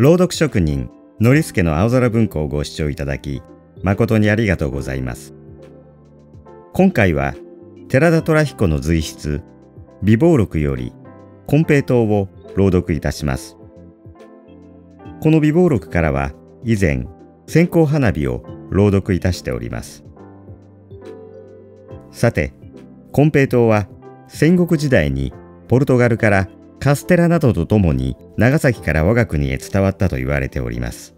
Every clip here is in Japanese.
朗読職人、のりすけの青空文庫をご視聴いただき、誠にありがとうございます。今回は、寺田虎彦の随筆、美貌録より、金平糖を朗読いたします。この美貌録からは、以前、線香花火を朗読いたしております。さて、金平糖は、戦国時代にポルトガルからカステラなどとともに長崎から我が国へ伝わったと言われております。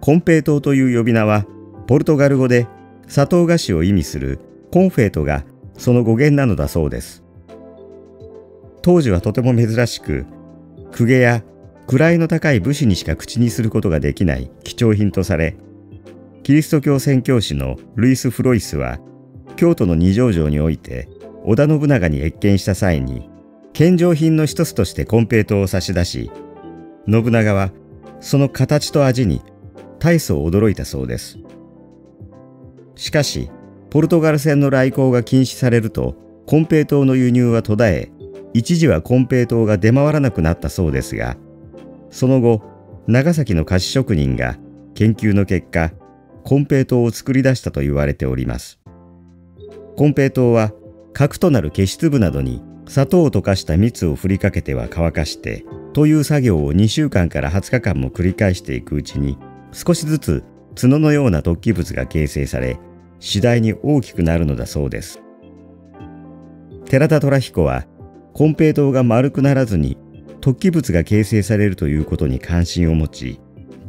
コンペイ島という呼び名は、ポルトガル語で砂糖菓子を意味するコンフェイトがその語源なのだそうです。当時はとても珍しく、公家や位の高い武士にしか口にすることができない貴重品とされ、キリスト教宣教師のルイス・フロイスは、京都の二条城において織田信長に謁見した際に献上品の一つとして金平糖を差し出し、信長はその形と味に大層驚いたそうです。しかし、ポルトガル船の来航が禁止されると、金平糖の輸入は途絶え、一時は金平糖が出回らなくなったそうですが、その後、長崎の菓子職人が研究の結果、金平糖を作り出したと言われております。金平糖は核となる結し部などに砂糖を溶かした蜜を振りかけては乾かしてという作業を2週間から20日間も繰り返していくうちに少しずつ角のような突起物が形成され次第に大きくなるのだそうです寺田虎彦は金平糖が丸くならずに突起物が形成されるということに関心を持ち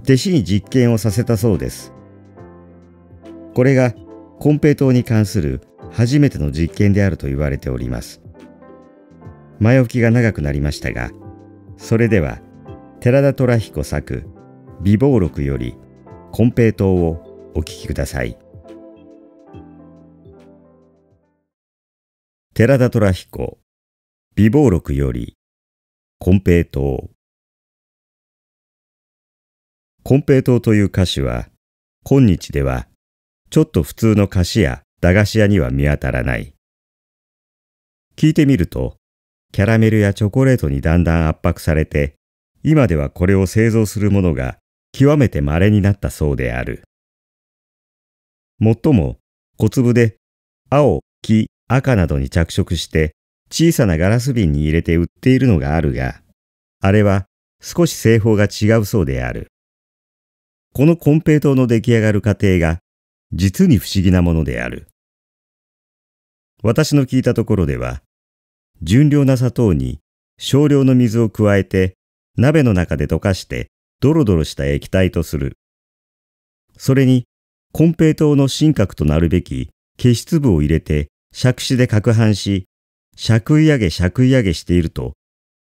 弟子に実験をさせたそうですこれが金平糖に関する初めての実験であると言われております前置きが長くなりましたが、それでは、寺田虎彦作、美貌録より、金平糖をお聞きください。寺田虎彦、美貌録より、金平糖。金平糖という歌詞は、今日では、ちょっと普通の菓子や駄菓子屋には見当たらない。聞いてみると、キャラメルやチョコレートにだんだん圧迫されて、今ではこれを製造するものが極めて稀になったそうである。もっとも、小粒で青、黄、赤などに着色して小さなガラス瓶に入れて売っているのがあるが、あれは少し製法が違うそうである。この金平糖の出来上がる過程が実に不思議なものである。私の聞いたところでは、純量な砂糖に少量の水を加えて鍋の中で溶かしてドロドロした液体とする。それに、金平糖の真核となるべき消質部を入れて杓子で攪拌し、しゃくい上げしゃくい上げしていると、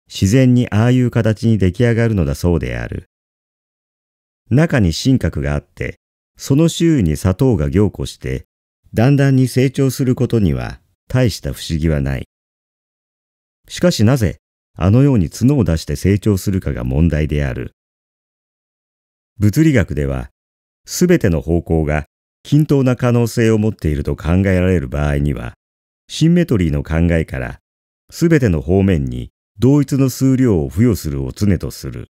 自然にああいう形に出来上がるのだそうである。中に真核があって、その周囲に砂糖が凝固して、だんだんに成長することには大した不思議はない。しかしなぜ、あのように角を出して成長するかが問題である。物理学では、すべての方向が均等な可能性を持っていると考えられる場合には、シンメトリーの考えから、すべての方面に同一の数量を付与するを常とする。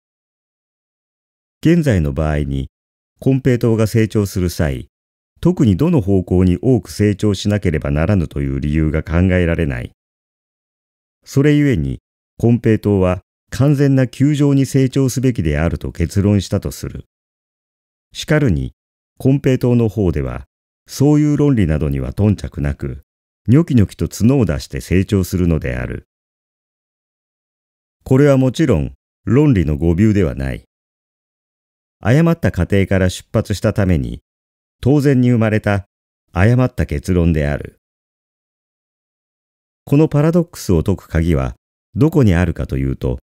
現在の場合に、金平糖が成長する際、特にどの方向に多く成長しなければならぬという理由が考えられない。それゆえに、金平党は完全な球状に成長すべきであると結論したとする。しかるに、金平党の方では、そういう論理などには頓着なく、ニョキニョキと角を出して成長するのである。これはもちろん論理の誤謬ではない。誤った過程から出発したために、当然に生まれた誤った結論である。このパラドックスを解く鍵はどこにあるかというと、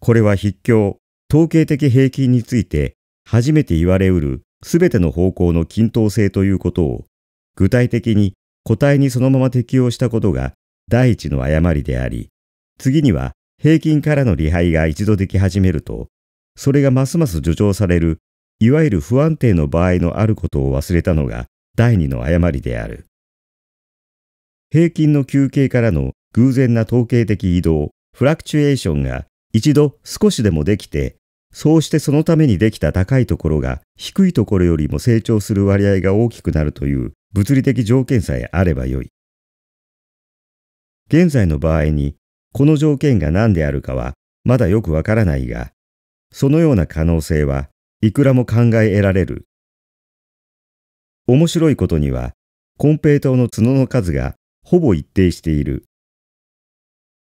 これは筆境、統計的平均について初めて言われうるすべての方向の均等性ということを具体的に個体にそのまま適用したことが第一の誤りであり、次には平均からの利配が一度でき始めると、それがますます助長される、いわゆる不安定の場合のあることを忘れたのが第二の誤りである。平均の休憩からの偶然な統計的移動、フラクチュエーションが一度少しでもできて、そうしてそのためにできた高いところが低いところよりも成長する割合が大きくなるという物理的条件さえあればよい。現在の場合に、この条件が何であるかはまだよくわからないが、そのような可能性はいくらも考え得られる。面白いことには、金平糖の角の数がほぼ一定している。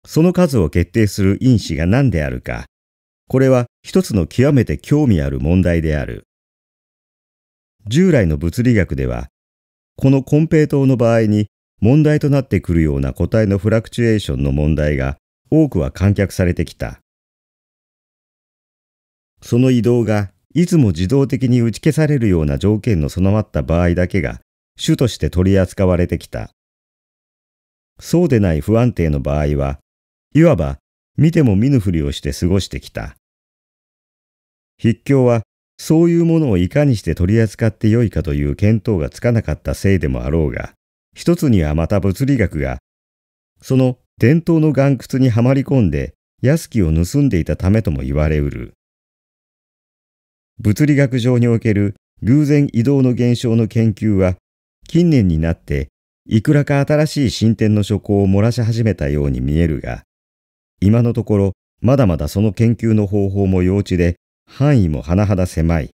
その数を決定する因子が何であるか、これは一つの極めて興味ある問題である。従来の物理学では、この根平等の場合に問題となってくるような個体のフラクチュエーションの問題が多くは観客されてきた。その移動がいつも自動的に打ち消されるような条件の備わった場合だけが主として取り扱われてきた。そうでない不安定の場合は、いわば見ても見ぬふりをして過ごしてきた。筆教はそういうものをいかにして取り扱ってよいかという見当がつかなかったせいでもあろうが、一つにはまた物理学が、その伝統の岩窟にはまり込んで、安きを盗んでいたためとも言われうる。物理学上における偶然移動の現象の研究は、近年になっていくらか新しい進展の諸行を漏らし始めたように見えるが、今のところまだまだその研究の方法も幼稚で範囲も甚だ狭い。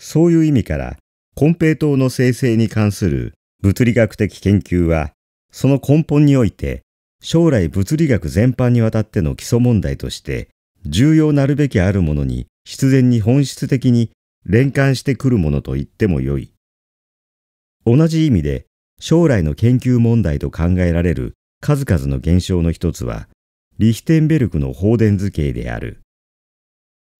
そういう意味から、金平糖の生成に関する物理学的研究は、その根本において、将来物理学全般にわたっての基礎問題として、重要なるべきあるものに必然に本質的に連関してくるものと言ってもよい。同じ意味で、将来の研究問題と考えられる数々の現象の一つは、リヒテンベルクの放電図形である。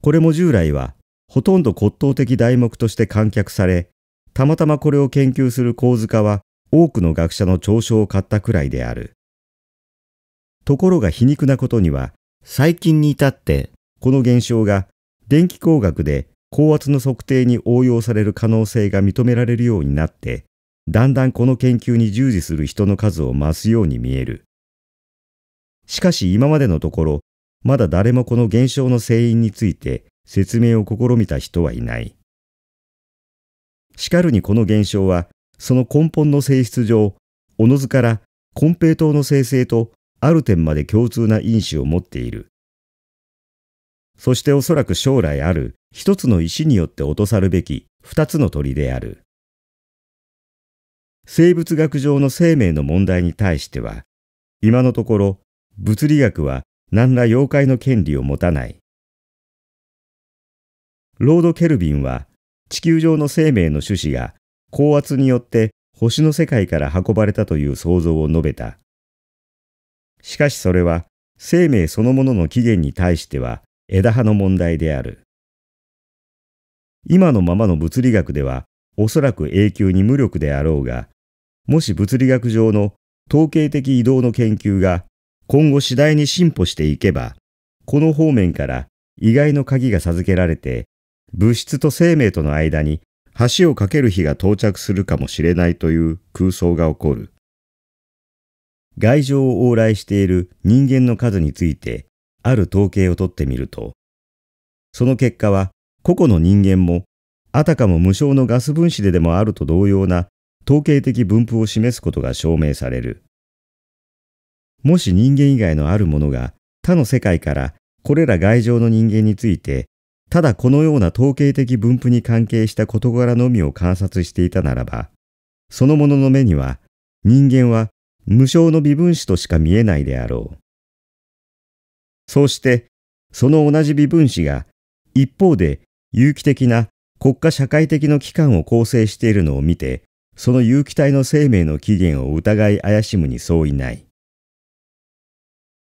これも従来は、ほとんど骨董的題目として観客され、たまたまこれを研究する構図家は多くの学者の嘲笑を買ったくらいである。ところが皮肉なことには、最近に至って、この現象が電気工学で高圧の測定に応用される可能性が認められるようになって、だんだんこの研究に従事する人の数を増すように見える。しかし今までのところ、まだ誰もこの現象の成因について説明を試みた人はいない。しかるにこの現象は、その根本の性質上、おのずから根平糖の生成とある点まで共通な因子を持っている。そしておそらく将来ある一つの石によって落とさるべき二つの鳥である。生物学上の生命の問題に対しては、今のところ物理学は何ら妖怪の権利を持たない。ロード・ケルビンは地球上の生命の種子が高圧によって星の世界から運ばれたという想像を述べた。しかしそれは生命そのものの起源に対しては枝葉の問題である。今のままの物理学ではおそらく永久に無力であろうが、もし物理学上の統計的移動の研究が今後次第に進歩していけば、この方面から意外の鍵が授けられて、物質と生命との間に橋を架ける日が到着するかもしれないという空想が起こる。外情を往来している人間の数について、ある統計を取ってみると、その結果は個々の人間もあたかも無償のガス分子ででもあると同様な統計的分布を示すことが証明される。もし人間以外のあるものが他の世界からこれら外情の人間についてただこのような統計的分布に関係した事柄のみを観察していたならば、そのものの目には人間は無償の微分子としか見えないであろう。そうして、その同じ微分子が一方で有機的な国家社会的の機関を構成しているのを見て、その有機体の生命の起源を疑い怪しむに相違ない。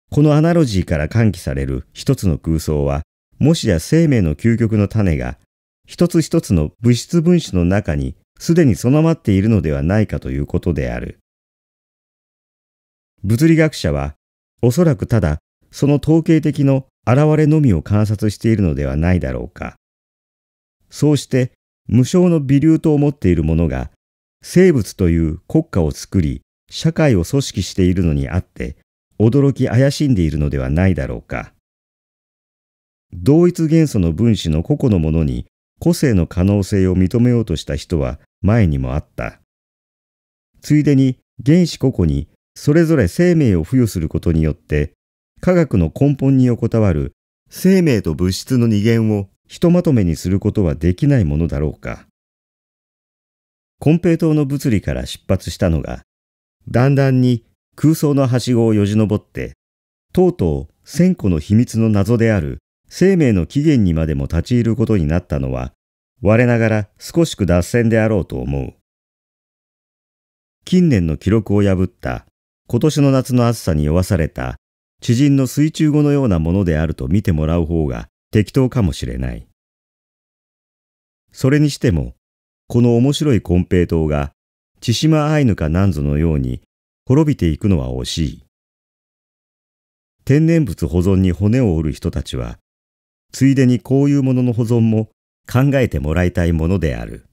このアナロジーから喚起される一つの空想は、もしや生命の究極の種が、一つ一つの物質分子の中にすでに備わっているのではないかということである。物理学者は、おそらくただ、その統計的の現れのみを観察しているのではないだろうか。そうして無償の微粒と思っているものが生物という国家を作り社会を組織しているのにあって驚き怪しんでいるのではないだろうか。同一元素の分子の個々のものに個性の可能性を認めようとした人は前にもあった。ついでに原子個々にそれぞれ生命を付与することによって科学の根本に横たわる生命と物質の二元をひとまとめにすることはできないものだろうか。金平糖の物理から出発したのが、だんだんに空想のはしごをよじ登って、とうとう千個の秘密の謎である生命の起源にまでも立ち入ることになったのは、我ながら少しく脱線であろうと思う。近年の記録を破った今年の夏の暑さに酔わされた知人の水中語のようなものであると見てもらう方が適当かもしれない。それにしても、この面白い金平糖が、千島アイヌかなんぞのように滅びていくのは惜しい。天然物保存に骨を折る人たちは、ついでにこういうものの保存も考えてもらいたいものである。